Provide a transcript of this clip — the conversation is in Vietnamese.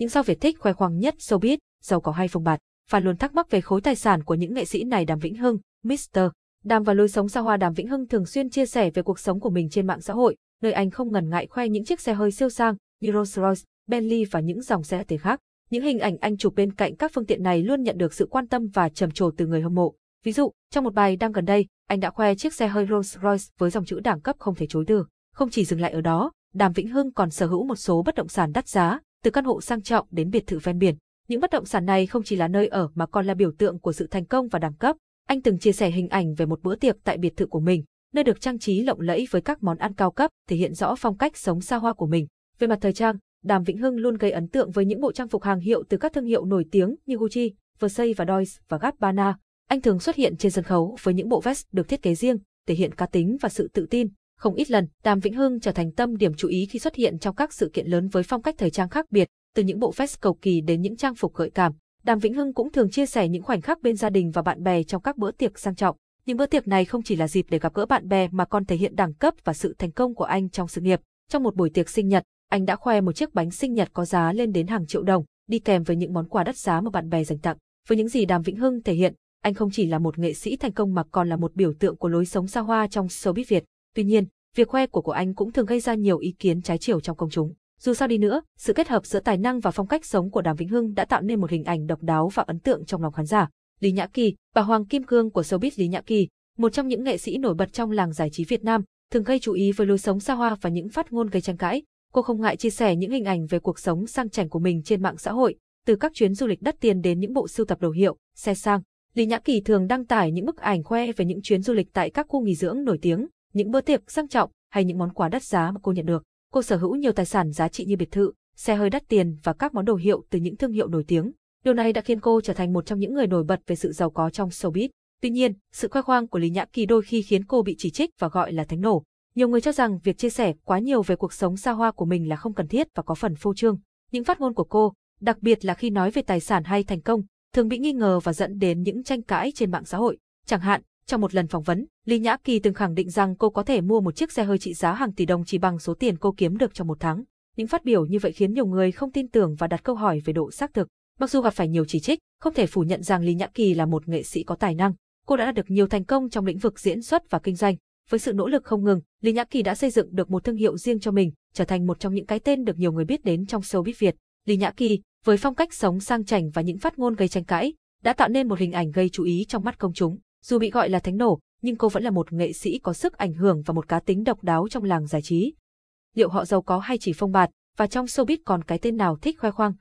những sao Việt thích khoe khoang nhất showbiz, giàu có hay phong bạt. Phan luôn thắc mắc về khối tài sản của những nghệ sĩ này Đàm Vĩnh Hưng, Mr. Đàm và lối sống xa hoa Đàm Vĩnh Hưng thường xuyên chia sẻ về cuộc sống của mình trên mạng xã hội, nơi anh không ngần ngại khoe những chiếc xe hơi siêu sang như Rolls-Royce, Bentley và những dòng xe tiền khác. Những hình ảnh anh chụp bên cạnh các phương tiện này luôn nhận được sự quan tâm và trầm trồ từ người hâm mộ. Ví dụ, trong một bài đăng gần đây, anh đã khoe chiếc xe hơi Rolls-Royce với dòng chữ đẳng cấp không thể chối từ. Không chỉ dừng lại ở đó, Đàm Vĩnh Hưng còn sở hữu một số bất động sản đắt giá, từ căn hộ sang trọng đến biệt thự ven biển. Những bất động sản này không chỉ là nơi ở mà còn là biểu tượng của sự thành công và đẳng cấp. Anh từng chia sẻ hình ảnh về một bữa tiệc tại biệt thự của mình, nơi được trang trí lộng lẫy với các món ăn cao cấp, thể hiện rõ phong cách sống xa hoa của mình. Về mặt thời trang, Đàm Vĩnh Hưng luôn gây ấn tượng với những bộ trang phục hàng hiệu từ các thương hiệu nổi tiếng như Gucci, Versace và Dolce và Gabbana. Anh thường xuất hiện trên sân khấu với những bộ vest được thiết kế riêng, thể hiện cá tính và sự tự tin. Không ít lần, Đàm Vĩnh Hưng trở thành tâm điểm chú ý khi xuất hiện trong các sự kiện lớn với phong cách thời trang khác biệt, từ những bộ vest cầu kỳ đến những trang phục gợi cảm. Đàm Vĩnh Hưng cũng thường chia sẻ những khoảnh khắc bên gia đình và bạn bè trong các bữa tiệc sang trọng. Những bữa tiệc này không chỉ là dịp để gặp gỡ bạn bè mà còn thể hiện đẳng cấp và sự thành công của anh trong sự nghiệp. Trong một buổi tiệc sinh nhật, anh đã khoe một chiếc bánh sinh nhật có giá lên đến hàng triệu đồng, đi kèm với những món quà đắt giá mà bạn bè dành tặng. Với những gì Đàm Vĩnh Hưng thể hiện, anh không chỉ là một nghệ sĩ thành công mà còn là một biểu tượng của lối sống xa hoa trong showbiz Việt. Tuy nhiên, việc khoe của của anh cũng thường gây ra nhiều ý kiến trái chiều trong công chúng. Dù sao đi nữa, sự kết hợp giữa tài năng và phong cách sống của Đàm Vĩnh Hưng đã tạo nên một hình ảnh độc đáo và ấn tượng trong lòng khán giả. Lý Nhã Kỳ, bà Hoàng Kim Cương của showbiz Lý Nhã Kỳ, một trong những nghệ sĩ nổi bật trong làng giải trí Việt Nam, thường gây chú ý với lối sống xa hoa và những phát ngôn gây tranh cãi. Cô không ngại chia sẻ những hình ảnh về cuộc sống sang chảnh của mình trên mạng xã hội, từ các chuyến du lịch đắt tiền đến những bộ sưu tập đồ hiệu, xe sang. Lý Nhã Kỳ thường đăng tải những bức ảnh khoe về những chuyến du lịch tại các khu nghỉ dưỡng nổi tiếng, những bữa tiệc sang trọng hay những món quà đắt giá mà cô nhận được. Cô sở hữu nhiều tài sản giá trị như biệt thự, xe hơi đắt tiền và các món đồ hiệu từ những thương hiệu nổi tiếng. Điều này đã khiến cô trở thành một trong những người nổi bật về sự giàu có trong showbiz. Tuy nhiên, sự khoe khoang của Lý Nhã Kỳ đôi khi khiến cô bị chỉ trích và gọi là thánh nổ. Nhiều người cho rằng việc chia sẻ quá nhiều về cuộc sống xa hoa của mình là không cần thiết và có phần phô trương. Những phát ngôn của cô, đặc biệt là khi nói về tài sản hay thành công, thường bị nghi ngờ và dẫn đến những tranh cãi trên mạng xã hội. Chẳng hạn, trong một lần phỏng vấn, Lý Nhã Kỳ từng khẳng định rằng cô có thể mua một chiếc xe hơi trị giá hàng tỷ đồng chỉ bằng số tiền cô kiếm được trong một tháng. Những phát biểu như vậy khiến nhiều người không tin tưởng và đặt câu hỏi về độ xác thực. Mặc dù gặp phải nhiều chỉ trích, không thể phủ nhận rằng Lý Nhã Kỳ là một nghệ sĩ có tài năng. Cô đã đạt được nhiều thành công trong lĩnh vực diễn xuất và kinh doanh. Với sự nỗ lực không ngừng, Lý Nhã Kỳ đã xây dựng được một thương hiệu riêng cho mình, trở thành một trong những cái tên được nhiều người biết đến trong showbiz Việt. Lý Nhã Kỳ, với phong cách sống sang chảnh và những phát ngôn gây tranh cãi, đã tạo nên một hình ảnh gây chú ý trong mắt công chúng. Dù bị gọi là thánh nổ, nhưng cô vẫn là một nghệ sĩ có sức ảnh hưởng và một cá tính độc đáo trong làng giải trí. Liệu họ giàu có hay chỉ phong bạt, và trong showbiz còn cái tên nào thích khoe khoang,